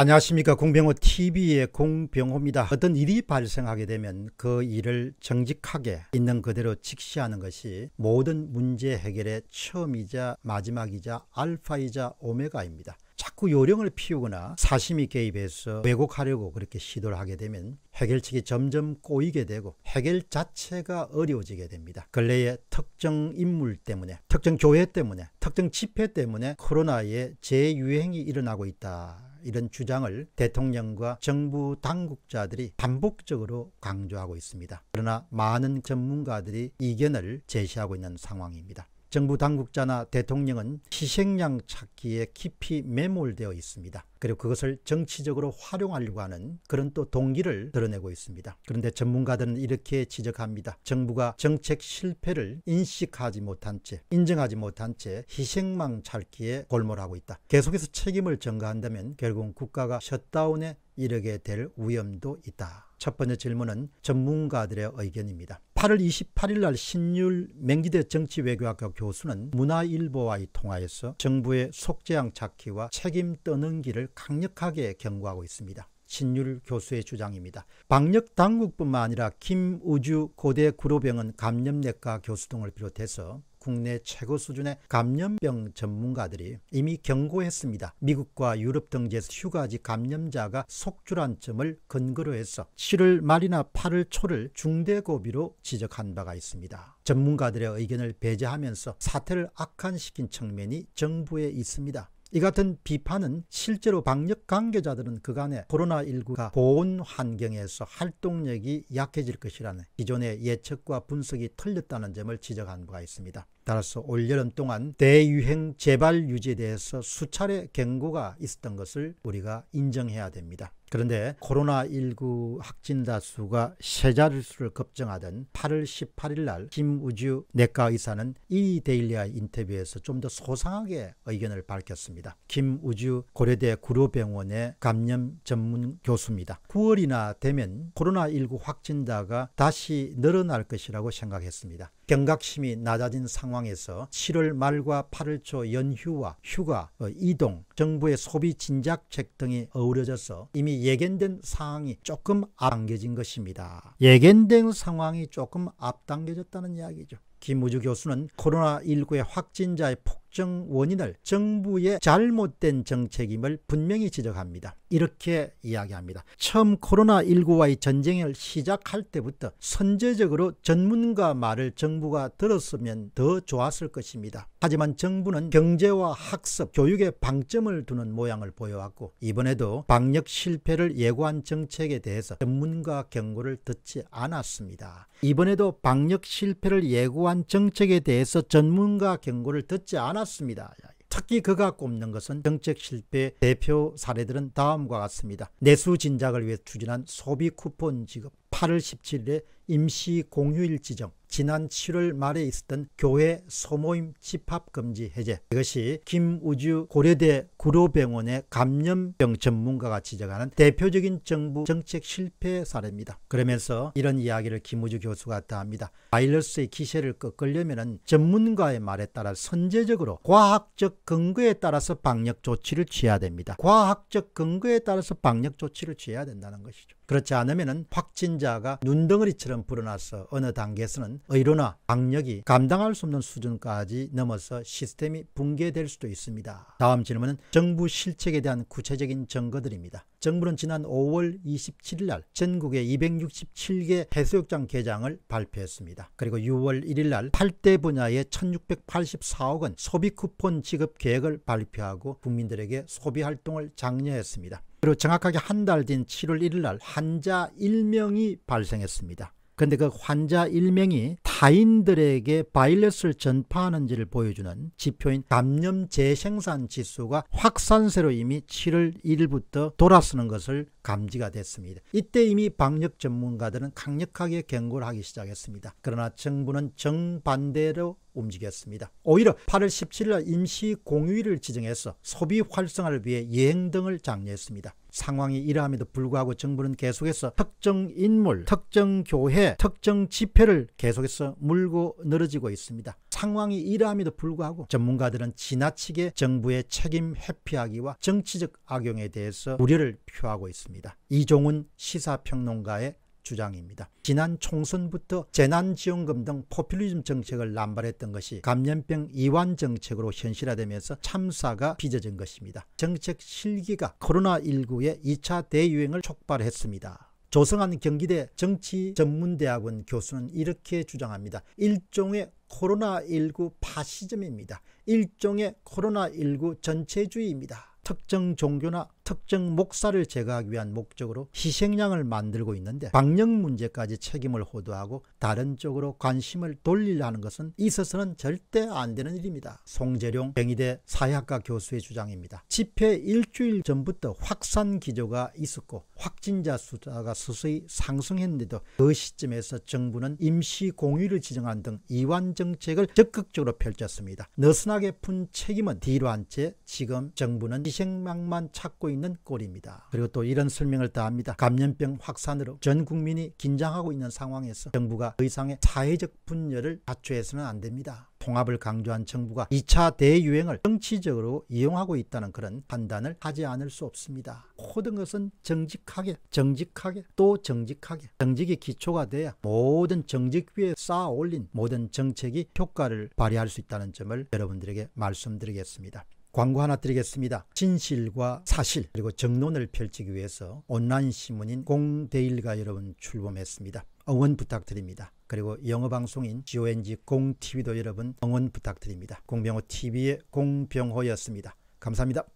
안녕하십니까 공병호 TV의 공병호입니다. 어떤 일이 발생하게 되면 그 일을 정직하게 있는 그대로 직시하는 것이 모든 문제 해결의 처음이자 마지막이자 알파이자 오메가입니다. 자꾸 요령을 피우거나 사심이 개입해서 왜곡하려고 그렇게 시도를 하게 되면 해결책이 점점 꼬이게 되고 해결 자체가 어려워지게 됩니다. 근래에 특정 인물 때문에 특정 교회 때문에 특정 집회 때문에 코로나의 재유행이 일어나고 있다. 이런 주장을 대통령과 정부 당국자들이 반복적으로 강조하고 있습니다. 그러나 많은 전문가들이 이견을 제시하고 있는 상황입니다. 정부 당국자나 대통령은 희생양 찾기에 깊이 매몰되어 있습니다. 그리고 그것을 정치적으로 활용하려고 하는 그런 또 동기를 드러내고 있습니다. 그런데 전문가들은 이렇게 지적합니다. 정부가 정책 실패를 인식하지 못한 채 인정하지 못한 채 희생망 찾기에 골몰하고 있다. 계속해서 책임을 전가한다면 결국 은 국가가 셧다운에 이르게 될 위험도 있다. 첫 번째 질문은 전문가들의 의견입니다. 8월 28일 날 신율 맹기대 정치외교학과 교수는 문화일보와의 통화에서 정부의 속죄양 찾기와 책임 떠는 길을 강력하게 경고하고 있습니다. 신율 교수의 주장입니다. 방역 당국뿐만 아니라 김우주 고대 구로병원 감염내과 교수 등을 비롯해서 국내 최고 수준의 감염병 전문가들이 이미 경고했습니다. 미국과 유럽 등지에서 휴가지 감염자가 속출한 점을 근거로 해서 7월 말이나 8월 초를 중대고비로 지적한 바가 있습니다. 전문가들의 의견을 배제하면서 사태를 악화시킨 측면이 정부에 있습니다. 이 같은 비판은 실제로 방역 관계자들은 그간의 코로나19가 보온 환경에서 활동력이 약해질 것이라는 기존의 예측과 분석이 틀렸다는 점을 지적한 바가 있습니다. 따라서 올여름 동안 대유행 재발 유지에 대해서 수차례 경고가 있었던 것을 우리가 인정해야 됩니다. 그런데 코로나19 확진자 수가 세 자릿수를 급증하던 8월 18일 날 김우주 내과 의사는 이데일리아 인터뷰에서 좀 더 소상하게 의견을 밝혔습니다. 김우주 고려대 구로병원의 감염 전문 교수입니다. 9월이나 되면 코로나19 확진자가 다시 늘어날 것이라고 생각했습니다. 경각심이 낮아진 상황에서 7월 말과 8월 초 연휴와 휴가, 어, 이동, 정부의 소비 진작책 등이 어우러져서 이미 예견된 상황이 조금 앞당겨진 것입니다. 예견된 상황이 조금 앞당겨졌다는 이야기죠. 김우주 교수는 코로나19의 확진자의 폭 확정 원인을 정부의 잘못된 정책임을 분명히 지적합니다. 이렇게 이야기합니다. 처음 코로나19와의 전쟁을 시작할 때부터 선제적으로 전문가 말을 정부가 들었으면 더 좋았을 것입니다. 하지만 정부는 경제와 학습, 교육에 방점을 두는 모양을 보여왔고 이번에도 방역 실패를 예고한 정책에 대해서 전문가 경고를 듣지 않았습니다. 이번에도 방역 실패를 예고한 정책에 대해서 전문가 경고를 듣지 않았습니다. 많았습니다. 특히 그가 꼽는 것은 정책 실패 대표 사례들은 다음과 같습니다. 내수 진작을 위해 추진한 소비 쿠폰 지급, 8월 17일에 임시 공휴일 지정, 지난 7월 말에 있었던 교회 소모임 집합금지 해제 이것이 김우주 고려대 구로병원의 감염병 전문가가 지적하는 대표적인 정부 정책 실패 사례입니다. 그러면서 이런 이야기를 김우주 교수가 다합니다. 바이러스의 기세를 꺾으려면 전문가의 말에 따라 선제적으로 과학적 근거에 따라서 방역 조치를 취해야 됩니다. 과학적 근거에 따라서 방역 조치를 취해야 된다는 것이죠. 그렇지 않으면 확진자가 눈덩어리처럼 불어나서 어느 단계에서는 의료나 방역이 감당할 수 없는 수준까지 넘어서 시스템이 붕괴될 수도 있습니다. 다음 질문은 정부 실책에 대한 구체적인 증거들입니다. 정부는 지난 5월 27일 날 전국의 267개 해수욕장 개장을 발표했습니다. 그리고 6월 1일 날 8대 분야의 1684억 원 소비 쿠폰 지급 계획을 발표하고 국민들에게 소비 활동을 장려했습니다. 그리고 정확하게 한 달뒤 7월 1일 날 환자 1명이 발생했습니다. 근데 그 환자 일명이 타인들에게 바이러스를 전파하는지를 보여주는 지표인 감염 재생산 지수가 확산세로 이미 7월 1일부터 돌아서는 것을 감지가 됐습니다. 이때 이미 방역 전문가들은 강력하게 경고를 하기 시작했습니다. 그러나 정부는 정반대로 움직였습니다. 오히려 8월 17일 임시 공휴일을 지정해서 소비 활성화를 위해 여행 등을 장려했습니다. 상황이 이러함에도 불구하고 정부는 계속해서 특정 인물, 특정 교회, 특정 집회를 계속해서 물고 늘어지고 있습니다. 상황이 이러함에도 불구하고 전문가들은 지나치게 정부의 책임 회피하기와 정치적 악용에 대해서 우려를 표하고 있습니다. 이종훈 시사평론가의 주장입니다. 지난 총선부터 재난지원금 등 포퓰리즘 정책을 남발했던 것이 감염병 이완 정책으로 현실화되면서 참사가 빚어진 것입니다. 정책 실기가 코로나19의 2차 대유행을 촉발했습니다. 조성한 경기대 정치전문대학원 교수는 이렇게 주장합니다. 일종의 코로나19 파시즘입니다. 일종의 코로나19 전체주의입니다. 특정 종교나 특정 목사를 제거하기 위한 목적으로 희생양을 만들고 있는데 방역 문제까지 책임을 호도하고 다른 쪽으로 관심을 돌리려는 것은 있어서는 절대 안 되는 일입니다. 송재룡 경희대 사회학과 교수의 주장입니다. 집회 일주일 전부터 확산 기조가 있었고 확진자 숫자가 서서히 상승했는데도 그 시점에서 정부는 임시 공휴를 지정한 등 이완 정책을 적극적으로 펼쳤습니다. 느슨하게 푼 책임은 뒤로 한 채 지금 정부는 희생양만 찾고 있는 있는 꼴입니다. 그리고 또 이런 설명을 더합니다. 감염병 확산으로 전 국민이 긴장하고 있는 상황에서 정부가 더 이상의 사회적 분열을 자초해서는 안 됩니다. 통합을 강조한 정부가 2차 대유행을 정치적으로 이용하고 있다는 그런 판단을 하지 않을 수 없습니다. 모든 것은 정직하게 정직하게 또 정직하게 정직이 기초가 돼야 모든 정직 위에 쌓아 올린 모든 정책이 효과를 발휘할 수 있다는 점을 여러분들에게 말씀드리겠습니다. 광고 하나 드리겠습니다. 진실과 사실 그리고 정론을 펼치기 위해서 온라인 신문인 공데일가 여러분 출범했습니다. 응원 부탁드립니다. 그리고 영어 방송인 GONG 공TV도 여러분 응원 부탁드립니다. 공병호 TV의 공병호였습니다. 감사합니다.